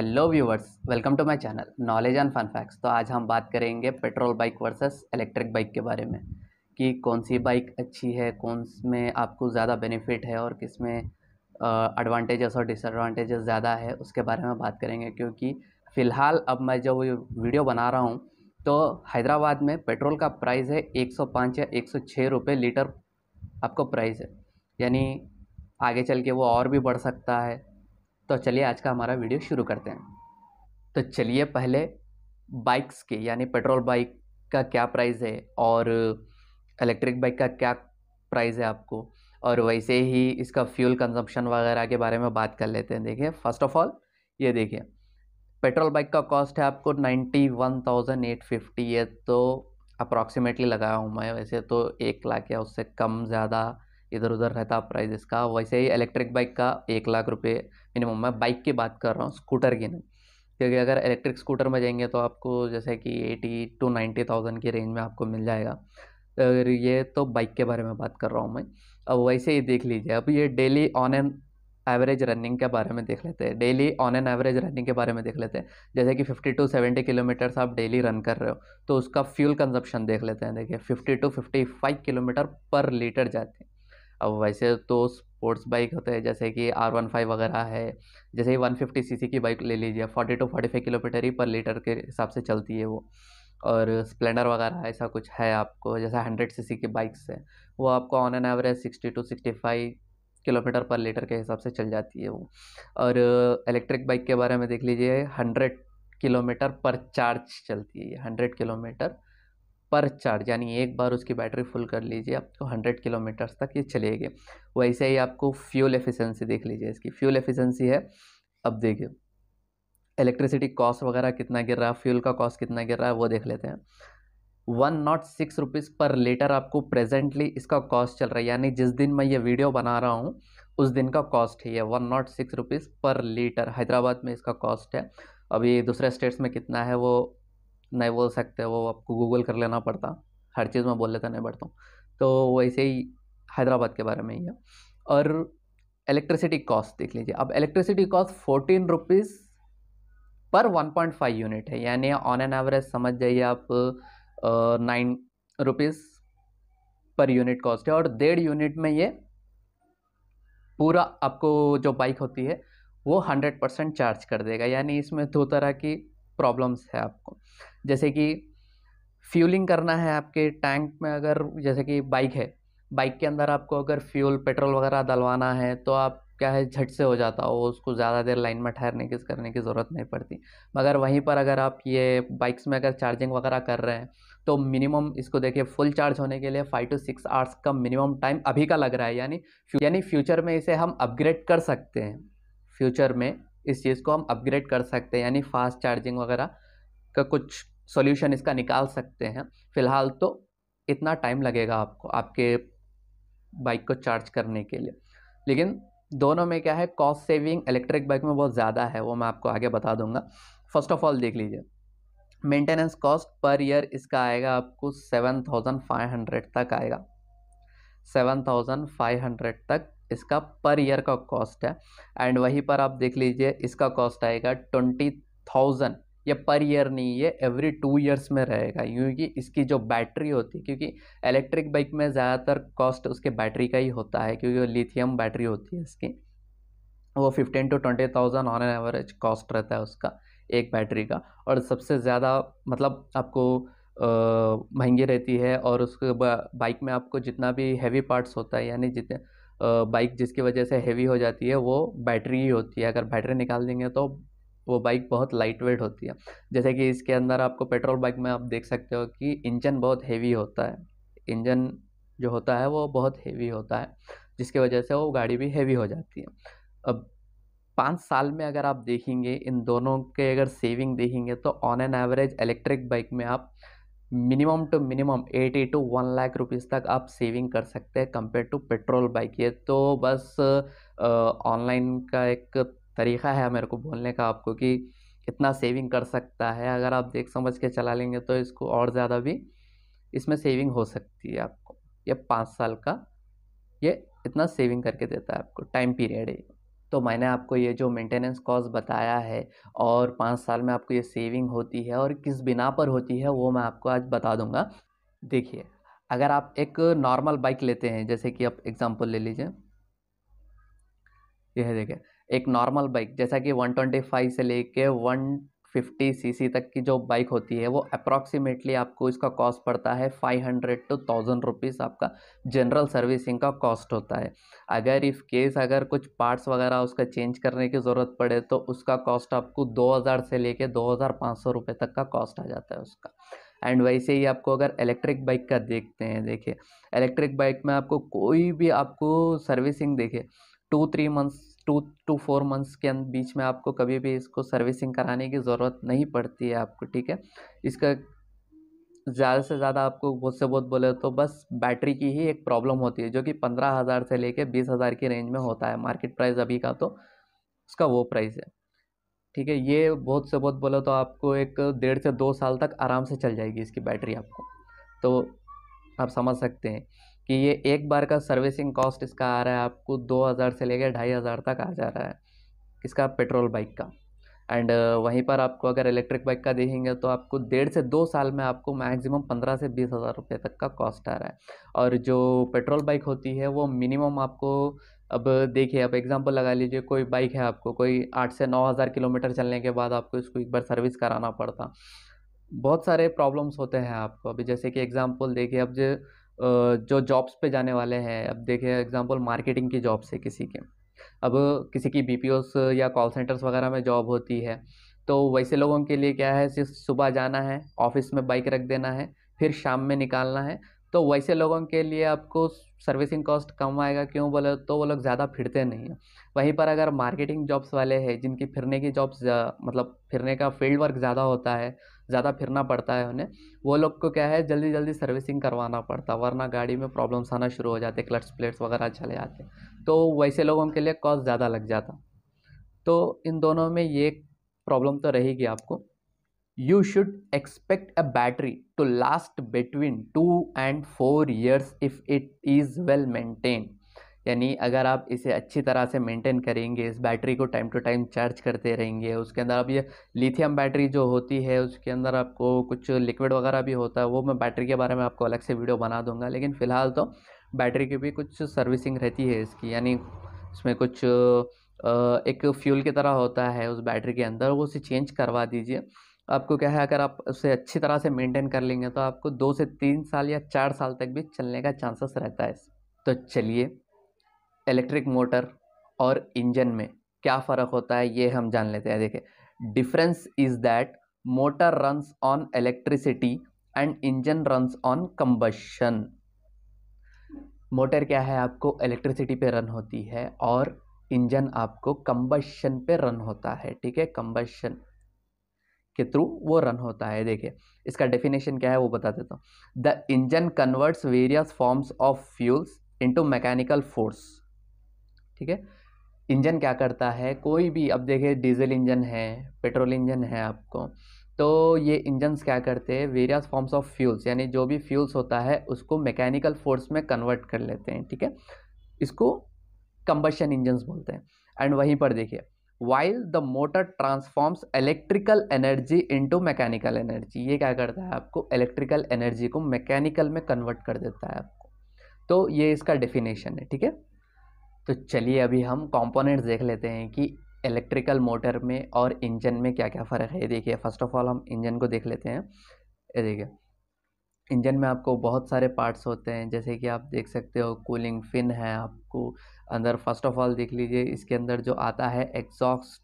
hello viewers welcome to my channel knowledge and fun facts तो आज हम बात करेंगे petrol bike versus electric bike के बारे में कि कौन सी बाइक अच्छी है कौन में आपको ज़्यादा बेनिफिट है और किस में एडवांटेजेस और डिसएडवांटेजेस ज़्यादा है उसके बारे में बात करेंगे क्योंकि फ़िलहाल अब मैं जब वीडियो बना रहा हूँ तो हैदराबाद में पेट्रोल का प्राइस है एक या एक सौ लीटर आपको प्राइस है यानी आगे चल के वो और भी बढ़ सकता है तो चलिए आज का हमारा वीडियो शुरू करते हैं तो चलिए पहले बाइक्स के यानी पेट्रोल बाइक का क्या प्राइस है और इलेक्ट्रिक बाइक का क्या प्राइस है आपको और वैसे ही इसका फ्यूल कंजम्पशन वगैरह के बारे में बात कर लेते हैं देखिए फर्स्ट ऑफ ऑल ये देखिए पेट्रोल बाइक का कॉस्ट है आपको ninety one thousand eight fifty है तो अप्रॉक्सीमेटली लगाया हूँ मैं वैसे तो एक लाख या उससे कम ज़्यादा इधर उधर रहता है प्राइस इसका वैसे ही इलेक्ट्रिक बाइक का एक लाख रुपये मिनिमम मैं बाइक की बात कर रहा हूँ स्कूटर की नहीं क्योंकि अगर इलेक्ट्रिक स्कूटर में जाएंगे तो आपको जैसे कि एटी टू नाइन्टी थाउजेंड की रेंज में आपको मिल जाएगा अगर ये तो बाइक के बारे में बात कर रहा हूँ मैं अब वैसे ही देख लीजिए अब ये daily on and average running के बारे में देख लेते हैं daily on an average running के बारे में देख लेते हैं जैसे कि 50 टू 70 किलोमीटर्स आप डेली रन कर रहे हो तो उसका फ्यूल कंजप्शन देख लेते हैं देखिए 50 टू 55 किलोमीटर पर लीटर जाते हैं अब वैसे तो स्पोर्ट्स बाइक होते हैं जैसे कि आर वन फाइव वगैरह है जैसे ही वन फिफ्टी सी सी की बाइक ले लीजिए forty to forty five kilometre ही पर लीटर के हिसाब से चलती है वो और स्प्लेंडर वगैरह ऐसा कुछ है आपको जैसे हंड्रेड सी सी की बाइक्स है वो आपको on an average sixty to sixty five kilometre per litre के हिसाब से चल जाती है वो और इलेक्ट्रिक बाइक के बारे में देख लीजिए हंड्रेड किलोमीटर पर चार्ज चलती है हंड्रेड किलोमीटर पर चार्ज यानी एक बार उसकी बैटरी फुल कर लीजिए आपको तो हंड्रेड किलोमीटर्स तक ये चलेगी वैसे ही आपको फ्यूल एफिशिएंसी देख लीजिए इसकी फ्यूल एफिशिएंसी है अब देखिए इलेक्ट्रिसिटी कॉस्ट वगैरह कितना गिर रहा है फ्यूल का कॉस्ट कितना गिर रहा है वो देख लेते हैं one nought six rupees per litre आपको प्रेजेंटली इसका कॉस्ट चल रहा है यानी जिस दिन मैं ये वीडियो बना रहा हूँ उस दिन का कॉस्ट है one nought six rupees per litre Hyderabad में इसका कॉस्ट है अभी दूसरे स्टेट्स में कितना है वो नहीं बोल सकते वो आपको गूगल कर लेना पड़ता हर चीज़ में बोल लेता नहीं पड़ता हूँ तो वैसे ही हैदराबाद के बारे में ही है और इलेक्ट्रिसिटी कॉस्ट देख लीजिए अब electricity cost fourteen rupees per one point five unit है यानी ऑन एन एवरेज समझ जाइए आप nine rupees per unit cost है और डेढ़ यूनिट में ये पूरा आपको जो बाइक होती है वो हंड्रेड परसेंट चार्ज कर देगा यानी इसमें दो तरह की प्रॉब्लम्स है आपको जैसे कि फ्यूलिंग करना है आपके टैंक में अगर जैसे कि बाइक है बाइक के अंदर आपको अगर फ्यूल पेट्रोल वगैरह डलवाना है तो आप क्या है झट से हो जाता हो उसको ज़्यादा देर लाइन में ठहरने की करने की ज़रूरत नहीं पड़ती मगर वहीं पर अगर आप ये बाइक्स में अगर चार्जिंग वगैरह कर रहे हैं तो मिनिमम इसको देखिए फुल चार्ज होने के लिए फाइव टू सिक्स आवर्स का मिनिमम टाइम अभी का लग रहा है यानी यानी फ्यूचर में इसे हम अपग्रेड कर सकते हैं फ्यूचर में इस चीज़ को हम अपग्रेड कर सकते हैं यानी फास्ट चार्जिंग वगैरह का कुछ सॉल्यूशन इसका निकाल सकते हैं फ़िलहाल तो इतना टाइम लगेगा आपको आपके बाइक को चार्ज करने के लिए लेकिन दोनों में क्या है कॉस्ट सेविंग इलेक्ट्रिक बाइक में बहुत ज़्यादा है वो मैं आपको आगे बता दूंगा फर्स्ट ऑफ ऑल देख लीजिए मेंटेनेंस कॉस्ट पर ईयर इसका आएगा आपको सेवन थाउजेंड फाइव हंड्रेड तक आएगा सेवन थाउजेंड फाइव हंड्रेड तक इसका पर ईयर का कॉस्ट है एंड वहीं पर आप देख लीजिए इसका कॉस्ट आएगा ट्वेंटी थाउजेंड ये पर ईयर नहीं है एवरी टू ईयर्स में रहेगा क्योंकि इसकी जो बैटरी होती है क्योंकि इलेक्ट्रिक बाइक में ज़्यादातर कॉस्ट उसके बैटरी का ही होता है क्योंकि लिथियम बैटरी होती है इसकी वो fifteen to twenty thousand on an average cost रहता है उसका एक बैटरी का और सबसे ज़्यादा मतलब आपको महंगी रहती है और उसके बाइक में आपको जितना भी हैवी पार्ट्स होता है यानी जितने बाइक जिसकी वजह से हैवी हो जाती है वो बैटरी ही होती है अगर बैटरी निकाल देंगे तो वो बाइक बहुत लाइट वेट होती है जैसे कि इसके अंदर आपको पेट्रोल बाइक में आप देख सकते हो कि इंजन बहुत हैवी होता है इंजन जो होता है वो बहुत हैवी होता है जिसकी वजह से वो गाड़ी भी हैवी हो जाती है अब पाँच साल में अगर आप देखेंगे इन दोनों के अगर सेविंग देखेंगे तो on an average electric bike में आप minimum to minimum eighty to one lakh rupees तक आप सेविंग कर सकते हैं कंपेयर टू पेट्रोल बाइक ये तो बस ऑनलाइन का एक तरीका है मेरे को बोलने का आपको कि कितना सेविंग कर सकता है अगर आप देख समझ के चला लेंगे तो इसको और ज़्यादा भी इसमें सेविंग हो सकती है आपको ये पाँच साल का ये इतना सेविंग करके देता है आपको टाइम पीरियड है तो मैंने आपको ये जो मेंटेनेंस कॉस्ट बताया है और पाँच साल में आपको ये सेविंग होती है और किस बिना पर होती है वो मैं आपको आज बता दूंगा देखिए अगर आप एक नॉर्मल बाइक लेते हैं जैसे कि आप एग्ज़ाम्पल ले लीजिए यह देखिए एक नॉर्मल बाइक जैसा कि 125 से लेके वन फिफ्टी सीसी तक की जो बाइक होती है वो अप्रॉक्सीमेटली आपको इसका कॉस्ट पड़ता है five hundred to thousand rupees आपका जनरल सर्विसिंग का कॉस्ट होता है अगर इफ़ केस अगर कुछ पार्ट्स वगैरह उसका चेंज करने की ज़रूरत पड़े तो उसका कॉस्ट आपको दो हज़ार से लेके दो हज़ार पाँच सौ रुपये तक का कॉस्ट आ जाता है उसका एंड वैसे ही आपको अगर इलेक्ट्रिक बाइक का देखते हैं देखिए इलेक्ट्रिक बाइक में आपको कोई भी आपको सर्विसिंग देखे two three months to two four months के अं-, बीच में आपको कभी भी इसको सर्विसिंग कराने की ज़रूरत नहीं पड़ती है आपको ठीक है इसका ज़्यादा से ज़्यादा आपको बहुत से बहुत बोले तो बस बैटरी की ही एक प्रॉब्लम होती है जो कि पंद्रह हज़ार से लेके बीस हज़ार की रेंज में होता है मार्केट प्राइस अभी का तो उसका वो प्राइस है ठीक है ये बहुत से बहुत बोले तो आपको एक डेढ़ से दो साल तक आराम से चल जाएगी इसकी बैटरी आपको तो आप समझ सकते हैं कि ये एक बार का सर्विसिंग कॉस्ट इसका आ रहा है आपको दो हज़ार से लेकर ढाई हज़ार तक आ जा रहा है इसका पेट्रोल बाइक का एंड वहीं पर आपको अगर इलेक्ट्रिक बाइक का देखेंगे तो आपको डेढ़ से दो साल में आपको मैक्सिमम पंद्रह से बीस हज़ार रुपये तक का कॉस्ट आ रहा है और जो पेट्रोल बाइक होती है वो मिनिमम आपको अब देखिए आप एग्जांपल लगा लीजिए कोई बाइक है आपको कोई आठ से नौ हज़ार किलोमीटर चलने के बाद आपको इसको एक बार सर्विस कराना पड़ता बहुत सारे प्रॉब्लम्स होते हैं आपको अभी जैसे कि एग्ज़ाम्पल देखिए अब जो जो जॉब्स पे जाने वाले हैं अब देखें एग्जांपल मार्केटिंग की जॉब्स है किसी के अब किसी की बी या कॉल सेंटर्स वगैरह में जॉब होती है तो वैसे लोगों के लिए क्या है सिर्फ सुबह जाना है ऑफिस में बाइक रख देना है फिर शाम में निकालना है तो वैसे लोगों के लिए आपको सर्विसिंग कॉस्ट कम आएगा क्यों बोले तो वो लोग ज़्यादा फिरते नहीं हैं वहीं पर अगर मार्केटिंग जॉब्स वाले हैं जिनकी फिरने की जॉब्स मतलब फिरने का फील्ड वर्क ज़्यादा होता है ज़्यादा फिरना पड़ता है उन्हें वो लोग को क्या है जल्दी जल्दी सर्विसिंग करवाना पड़ता वरना गाड़ी में प्रॉब्लम्स आना शुरू हो जाते क्लच प्लेट्स वगैरह चले जाते तो वैसे लोगों के लिए कॉस्ट ज़्यादा लग जाता तो इन दोनों में ये प्रॉब्लम तो रहेगी आपको you should expect a battery to last between two and four years if it is well maintained यानी अगर आप इसे अच्छी तरह से मेंटेन करेंगे इस बैटरी को टाइम टू टाइम चार्ज करते रहेंगे उसके अंदर आप ये लिथियम बैटरी जो होती है उसके अंदर आपको कुछ लिक्विड वगैरह भी होता है वो मैं बैटरी के बारे में आपको अलग से वीडियो बना दूंगा लेकिन फ़िलहाल तो बैटरी की भी कुछ सर्विसिंग रहती है इसकी यानी इसमें कुछ एक फ्यूल की तरह होता है उस बैटरी के अंदर वो उसे चेंज करवा दीजिए आपको क्या है अगर आप उसे अच्छी तरह से मेंटेन कर लेंगे तो आपको दो से तीन साल या चार साल तक भी चलने का चांसेस रहता है तो चलिए इलेक्ट्रिक मोटर और इंजन में क्या फ़र्क होता है ये हम जान लेते हैं देखिए difference is that motor runs on electricity and engine runs on combustion motor क्या है आपको इलेक्ट्रिसिटी पे रन होती है और इंजन आपको कम्बशन पे रन होता है ठीक है कम्बशन के थ्रू वो रन होता है देखिए इसका डेफिनेशन क्या है वो बता देता हूँ the engine converts various forms of fuels into mechanical force ठीक है इंजन क्या करता है कोई भी अब देखिए डीजल इंजन है पेट्रोल इंजन है आपको तो ये इंजनस क्या करते हैं वेरियस फॉर्म्स ऑफ फ्यूल्स यानी जो भी फ्यूल्स होता है उसको मैकेनिकल फोर्स में कन्वर्ट कर लेते हैं ठीक है इसको कंबशन इंजनस बोलते हैं एंड वहीं पर देखिए while the motor transforms electrical energy into mechanical energy ये क्या करता है आपको इलेक्ट्रिकल एनर्जी को मैकेनिकल में कन्वर्ट कर देता है आपको तो ये इसका डेफिनेशन है ठीक है तो चलिए अभी हम कॉम्पोनेंट्स देख लेते हैं कि इलेक्ट्रिकल मोटर में और इंजन में क्या क्या फ़र्क है ये देखिए फर्स्ट ऑफ ऑल हम इंजन को देख लेते हैं ये देखिए इंजन में आपको बहुत सारे पार्ट्स होते हैं जैसे कि आप देख सकते हो कूलिंग फिन है आपको अंदर फर्स्ट ऑफ ऑल देख लीजिए इसके अंदर जो आता है एग्जॉस्ट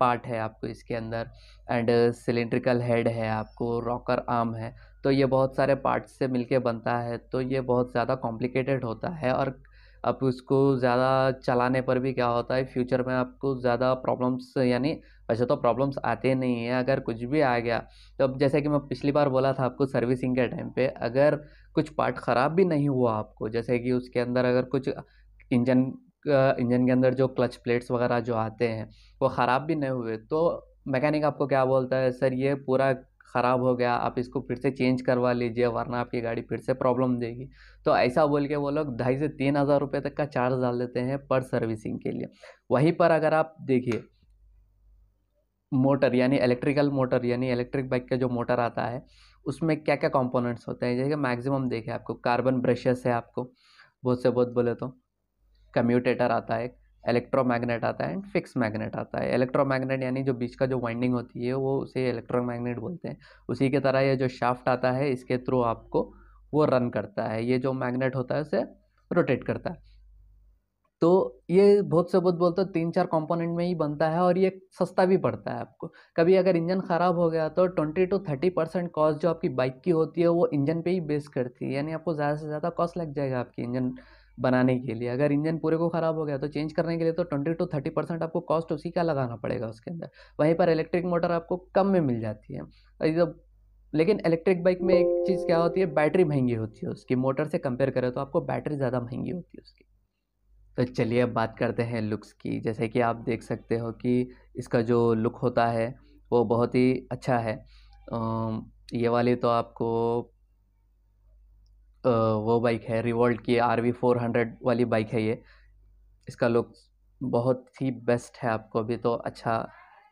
पार्ट है आपको इसके अंदर एंड सिलेंड्रिकल हेड है आपको रॉकर आर्म है तो ये बहुत सारे पार्ट्स से मिलके बनता है तो ये बहुत ज़्यादा कॉम्प्लिकेटेड होता है और अब उसको ज़्यादा चलाने पर भी क्या होता है फ्यूचर में आपको ज़्यादा प्रॉब्लम्स यानी वैसे तो प्रॉब्लम्स आते नहीं हैं अगर कुछ भी आ गया तो अब जैसे कि मैं पिछली बार बोला था आपको सर्विसिंग के टाइम पे अगर कुछ पार्ट ख़राब भी नहीं हुआ आपको जैसे कि उसके अंदर अगर कुछ इंजन इंजन के अंदर जो क्लच प्लेट्स वगैरह जो आते हैं वो ख़राब भी नहीं हुए तो मैकेनिक आपको क्या बोलता है सर ये पूरा ख़राब हो गया आप इसको फिर से चेंज करवा लीजिए वरना आपकी गाड़ी फिर से प्रॉब्लम देगी तो ऐसा बोल के वो लोग ढाई से तीन हज़ार रुपये तक का चार्ज डाल देते हैं पर सर्विसिंग के लिए वहीं पर अगर आप देखिए मोटर यानी इलेक्ट्रिकल मोटर यानी इलेक्ट्रिक बाइक का जो मोटर आता है उसमें क्या क्या कंपोनेंट्स होते हैं जैसे मैक्सिमम देखें आपको कार्बन ब्रशेस है आपको बहुत से बहुत बोले तो कम्यूटेटर आता है इलेक्ट्रोमैग्नेट आता है एंड फिक्स मैग्नेट आता है इलेक्ट्रोमैग्नेट यानी जो बीच का जो वाइंडिंग होती है वो उसे इलेक्ट्रोमैग्नेट बोलते हैं उसी के तरह ये जो शाफ्ट आता है इसके थ्रू आपको वो रन करता है ये जो मैग्नेट होता है उसे रोटेट करता है तो ये बहुत से बहुत बोलते तीन चार कंपोनेंट में ही बनता है और ये सस्ता भी पड़ता है आपको कभी अगर इंजन ख़राब हो गया तो twenty to thirty percent cost जो आपकी बाइक की होती है वो इंजन पे ही बेस करती है यानी आपको ज़्यादा से ज़्यादा कॉस्ट लग जाएगा आपकी इंजन बनाने के लिए अगर इंजन पूरे को ख़राब हो गया तो चेंज करने के लिए तो ट्वेंटी टू थर्टी परसेंट आपको कॉस्ट उसी का लगाना पड़ेगा उसके अंदर वहीं पर इलेक्ट्रिक मोटर आपको कम में मिल जाती है सब तो, लेकिन इलेक्ट्रिक बाइक में एक चीज़ क्या होती है बैटरी महंगी होती है उसकी मोटर से कंपेयर करें तो आपको बैटरी ज़्यादा महंगी होती है उसकी तो चलिए अब बात करते हैं लुक्स की जैसे कि आप देख सकते हो कि इसका जो लुक होता है वो बहुत ही अच्छा है ये वाली तो आपको वो बाइक है रिवॉल्ट की आर वी फोर हंड्रेड वाली बाइक है ये इसका लुक बहुत ही बेस्ट है आपको अभी तो अच्छा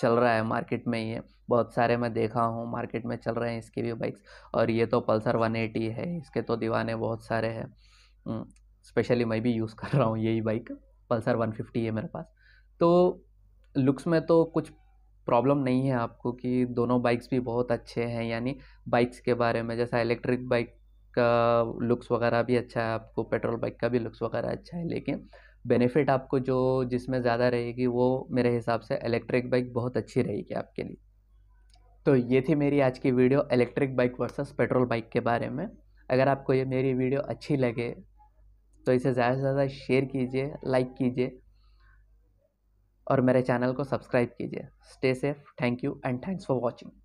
चल रहा है मार्केट में ये बहुत सारे मैं देखा हूँ मार्केट में चल रहे हैं इसकी भी बाइक्स और ये तो पल्सर वन एटी है इसके तो दीवाने बहुत सारे हैं स्पेशली हम्म, मैं भी यूज़ कर रहा हूँ यही बाइक पल्सर वन फिफ्टी है मेरे पास तो लुक्स में तो कुछ प्रॉब्लम नहीं है आपको कि दोनों बाइक्स भी बहुत अच्छे हैं यानी बाइक्स के बारे में जैसा इलेक्ट्रिक बाइक का लुक्स वगैरह भी अच्छा है आपको पेट्रोल बाइक का भी लुक्स वगैरह अच्छा है लेकिन बेनिफिट आपको जो जिसमें ज़्यादा रहेगी वो मेरे हिसाब से इलेक्ट्रिक बाइक बहुत अच्छी रहेगी आपके लिए तो ये थी मेरी आज की video electric bike versus petrol bike के बारे में अगर आपको ये मेरी वीडियो अच्छी लगे तो इसे ज़्यादा से ज़्यादा शेयर कीजिए लाइक कीजिए और मेरे चैनल को सब्सक्राइब कीजिए stay safe thank you and thanks for watching